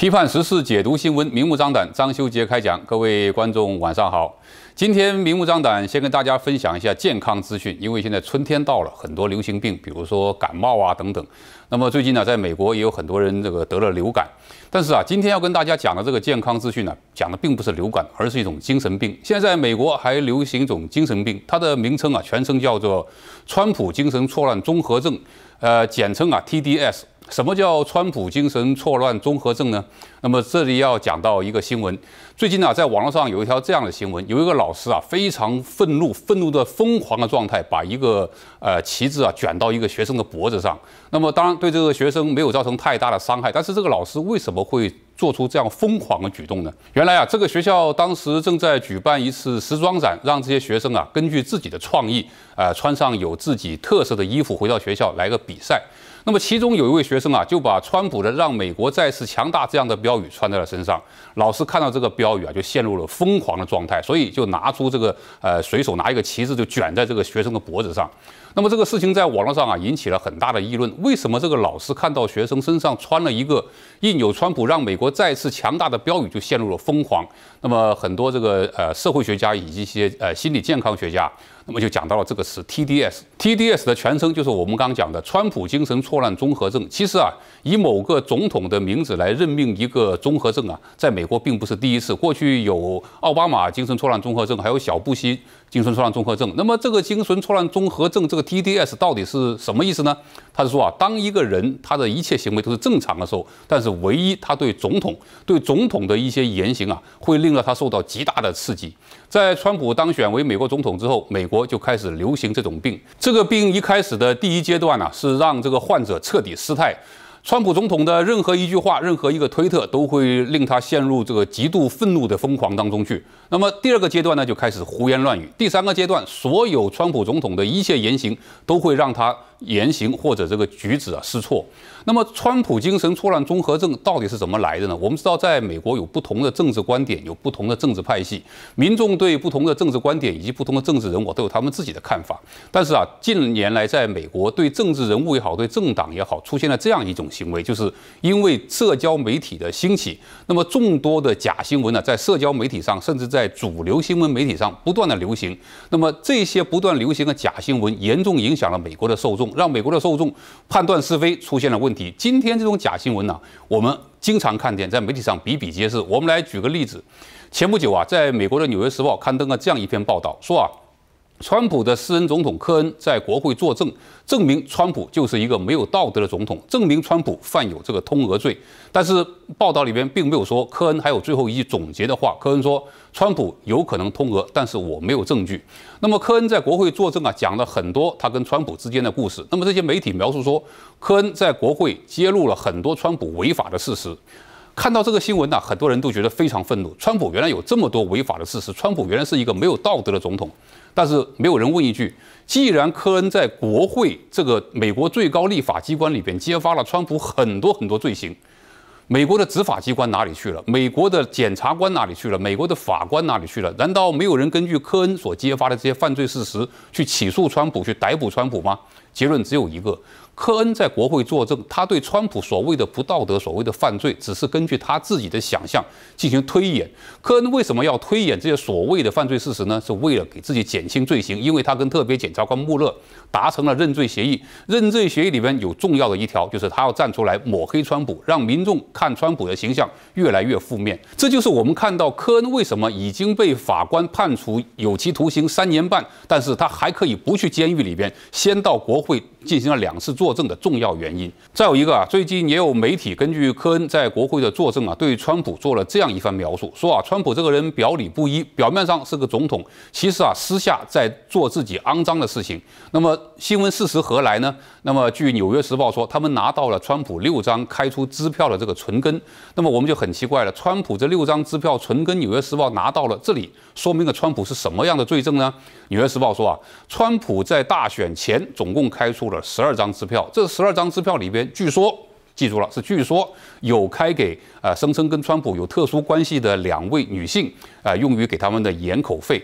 批判时事，解读新闻，明目张胆。张修杰开讲，各位观众晚上好。今天明目张胆，先跟大家分享一下健康资讯，因为现在春天到了，很多流行病，比如说感冒啊等等。那么最近呢，在美国也有很多人这个得了流感。但是啊，今天要跟大家讲的这个健康资讯呢，讲的并不是流感，而是一种精神病。现在美国还流行一种精神病，它的名称啊，全称叫做“川普精神错乱综合症”，呃，简称啊 TDS。什么叫川普精神错乱综合症呢？那么这里要讲到一个新闻。最近啊，在网络上有一条这样的新闻：有一个老师啊，非常愤怒、愤怒的疯狂的状态，把一个呃旗帜啊卷到一个学生的脖子上。那么当然，对这个学生没有造成太大的伤害。但是这个老师为什么会做出这样疯狂的举动呢？原来啊，这个学校当时正在举办一次时装展，让这些学生啊根据自己的创意啊穿上有自己特色的衣服，回到学校来个比赛。那么其中有一位学生啊，就把川普的“让美国再次强大”这样的标语穿在了身上。老师看到这个标语啊，就陷入了疯狂的状态，所以就拿出这个呃，随手拿一个旗帜就卷在这个学生的脖子上。那么这个事情在网络上啊，引起了很大的议论。为什么这个老师看到学生身上穿了一个印有川普“让美国再次强大”的标语，就陷入了疯狂？那么很多这个呃社会学家以及一些呃心理健康学家。我们就讲到了这个词 TDS，TDS 的全称就是我们刚刚讲的川普精神错乱综合症。其实啊，以某个总统的名字来任命一个综合症啊，在美国并不是第一次。过去有奥巴马精神错乱综合症，还有小布希。精神错乱综合症，那么这个精神错乱综合症，这个 T D S 到底是什么意思呢？他是说啊，当一个人他的一切行为都是正常的时候，但是唯一他对总统对总统的一些言行啊，会令到他受到极大的刺激。在川普当选为美国总统之后，美国就开始流行这种病。这个病一开始的第一阶段呢，是让这个患者彻底失态。川普总统的任何一句话、任何一个推特，都会令他陷入这个极度愤怒的疯狂当中去。那么第二个阶段呢，就开始胡言乱语。第三个阶段，所有川普总统的一切言行，都会让他。言行或者这个举止啊失措。那么，川普精神错乱综合症到底是怎么来的呢？我们知道，在美国有不同的政治观点，有不同的政治派系，民众对不同的政治观点以及不同的政治人物都有他们自己的看法。但是啊，近年来在美国，对政治人物也好，对政党也好，出现了这样一种行为，就是因为社交媒体的兴起，那么众多的假新闻呢，在社交媒体上，甚至在主流新闻媒体上不断的流行。那么这些不断流行的假新闻，严重影响了美国的受众。让美国的受众判断是非出现了问题。今天这种假新闻呢，我们经常看见，在媒体上比比皆是。我们来举个例子，前不久啊，在美国的《纽约时报》刊登了这样一篇报道，说啊。川普的私人总统科恩在国会作证，证明川普就是一个没有道德的总统，证明川普犯有这个通俄罪。但是报道里边并没有说科恩还有最后一句总结的话。科恩说，川普有可能通俄，但是我没有证据。那么科恩在国会作证啊，讲了很多他跟川普之间的故事。那么这些媒体描述说，科恩在国会揭露了很多川普违法的事实。看到这个新闻呢，很多人都觉得非常愤怒。川普原来有这么多违法的事实，川普原来是一个没有道德的总统。但是没有人问一句：既然科恩在国会这个美国最高立法机关里边揭发了川普很多很多罪行，美国的执法机关哪里去了？美国的检察官哪里去了？美国的法官哪里去了？难道没有人根据科恩所揭发的这些犯罪事实去起诉川普、去逮捕川普吗？结论只有一个。科恩在国会作证，他对川普所谓的不道德、所谓的犯罪，只是根据他自己的想象进行推演。科恩为什么要推演这些所谓的犯罪事实呢？是为了给自己减轻罪行，因为他跟特别检察官穆勒达成了认罪协议。认罪协议里面有重要的一条，就是他要站出来抹黑川普，让民众看川普的形象越来越负面。这就是我们看到科恩为什么已经被法官判处有期徒刑三年半，但是他还可以不去监狱里边，先到国会进行了两次作。证的重要原因。再有一个啊，最近也有媒体根据科恩在国会的作证啊，对川普做了这样一番描述，说啊，川普这个人表里不一，表面上是个总统，其实啊，私下在做自己肮脏的事情。那么新闻事实何来呢？那么据《纽约时报》说，他们拿到了川普六张开出支票的这个存根。那么我们就很奇怪了，川普这六张支票存根，《纽约时报》拿到了，这里说明了川普是什么样的罪证呢？《纽约时报》说啊，川普在大选前总共开出了十二张支。票，这十二张支票里边，据说记住了，是据说有开给啊，声称跟川普有特殊关系的两位女性啊，用于给他们的掩口费。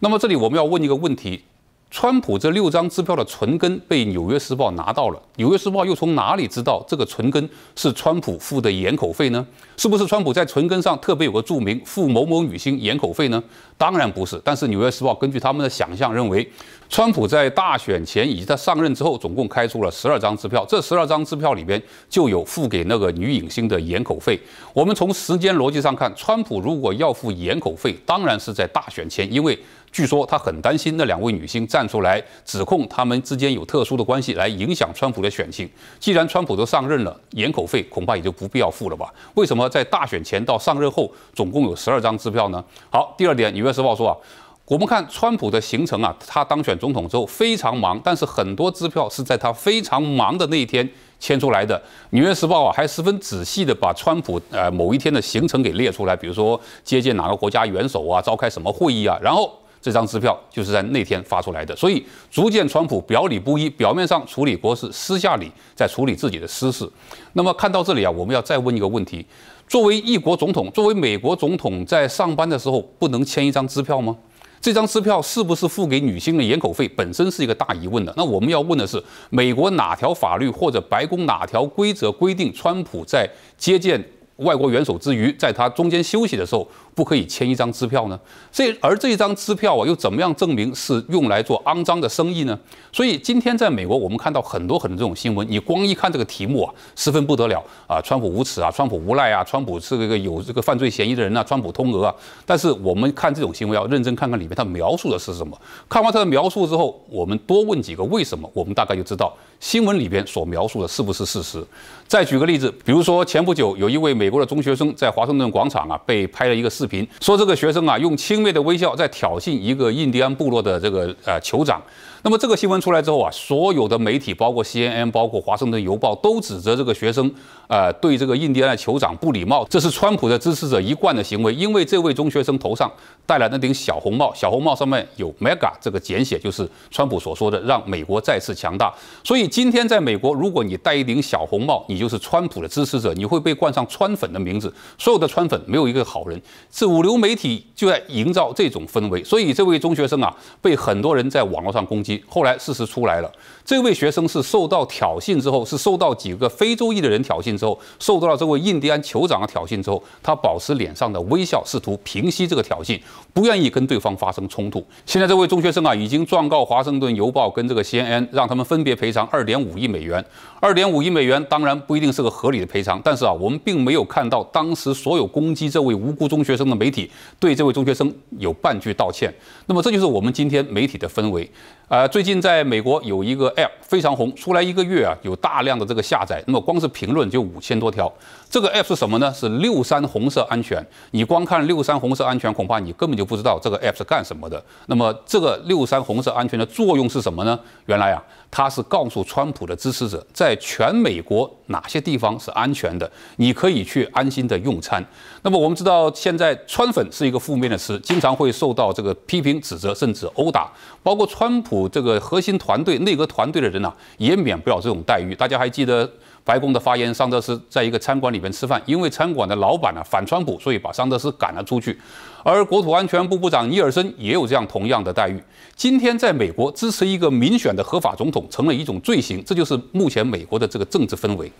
那么这里我们要问一个问题。川普这六张支票的存根被《纽约时报》拿到了，《纽约时报》又从哪里知道这个存根是川普付的掩口费呢？是不是川普在存根上特别有个注明付某某女星掩口费呢？当然不是。但是《纽约时报》根据他们的想象认为，川普在大选前以及他上任之后总共开出了十二张支票，这十二张支票里边就有付给那个女影星的掩口费。我们从时间逻辑上看，川普如果要付掩口费，当然是在大选前，因为据说他很担心那两位女星在。站出来指控他们之间有特殊的关系，来影响川普的选情。既然川普都上任了，掩口费恐怕也就不必要付了吧？为什么在大选前到上任后总共有十二张支票呢？好，第二点，《纽约时报》说啊，我们看川普的行程啊，他当选总统之后非常忙，但是很多支票是在他非常忙的那一天签出来的。《纽约时报》啊还十分仔细地把川普呃某一天的行程给列出来，比如说接见哪个国家元首啊，召开什么会议啊，然后。这张支票就是在那天发出来的，所以逐渐川普表里不一，表面上处理国事，私下里在处理自己的私事。那么看到这里啊，我们要再问一个问题：作为一国总统，作为美国总统，在上班的时候不能签一张支票吗？这张支票是不是付给女性的掩口费，本身是一个大疑问的。那我们要问的是，美国哪条法律或者白宫哪条规则规定川普在接见外国元首之余，在他中间休息的时候？不可以签一张支票呢？这而这一张支票啊，又怎么样证明是用来做肮脏的生意呢？所以今天在美国，我们看到很多很多这种新闻。你光一看这个题目啊，十分不得了啊！川普无耻啊！川普无赖啊！川普是一个有这个犯罪嫌疑的人啊！川普通俄啊！但是我们看这种新闻要认真看看里面他描述的是什么。看完他的描述之后，我们多问几个为什么，我们大概就知道新闻里边所描述的是不是事实。再举个例子，比如说前不久有一位美国的中学生在华盛顿广场啊被拍了一个视。频，说这个学生啊，用轻蔑的微笑在挑衅一个印第安部落的这个呃酋长。那么这个新闻出来之后啊，所有的媒体，包括 CNN，包括华盛顿邮报，都指责这个学生呃对这个印第安酋长不礼貌。这是川普的支持者一贯的行为，因为这位中学生头上戴了那顶小红帽，小红帽上面有 m e g a 这个简写，就是川普所说的让美国再次强大。所以今天在美国，如果你戴一顶小红帽，你就是川普的支持者，你会被冠上川粉的名字。所有的川粉没有一个好人。是五流媒体就在营造这种氛围，所以这位中学生啊，被很多人在网络上攻击。后来事实出来了，这位学生是受到挑衅之后，是受到几个非洲裔的人挑衅之后，受到了这位印第安酋长的挑衅之后，他保持脸上的微笑，试图平息这个挑衅，不愿意跟对方发生冲突。现在这位中学生啊，已经状告《华盛顿邮报》跟这个 CNN，让他们分别赔偿二点五亿美元。二点五亿美元当然不一定是个合理的赔偿，但是啊，我们并没有看到当时所有攻击这位无辜中学生个媒体对这位中学生有半句道歉，那么这就是我们今天媒体的氛围。呃，最近在美国有一个 App 非常红，出来一个月啊，有大量的这个下载。那么光是评论就五千多条。这个 App 是什么呢？是六三红色安全。你光看六三红色安全，恐怕你根本就不知道这个 App 是干什么的。那么这个六三红色安全的作用是什么呢？原来啊，它是告诉川普的支持者，在全美国哪些地方是安全的，你可以去安心的用餐。那么我们知道现在。川粉是一个负面的词，经常会受到这个批评、指责，甚至殴打。包括川普这个核心团队、内阁团队的人呢，也免不了这种待遇。大家还记得白宫的发言人桑德斯在一个餐馆里边吃饭，因为餐馆的老板呢反川普，所以把桑德斯赶了出去。而国土安全部部长尼尔森也有这样同样的待遇。今天在美国支持一个民选的合法总统，成了一种罪行。这就是目前美国的这个政治氛围。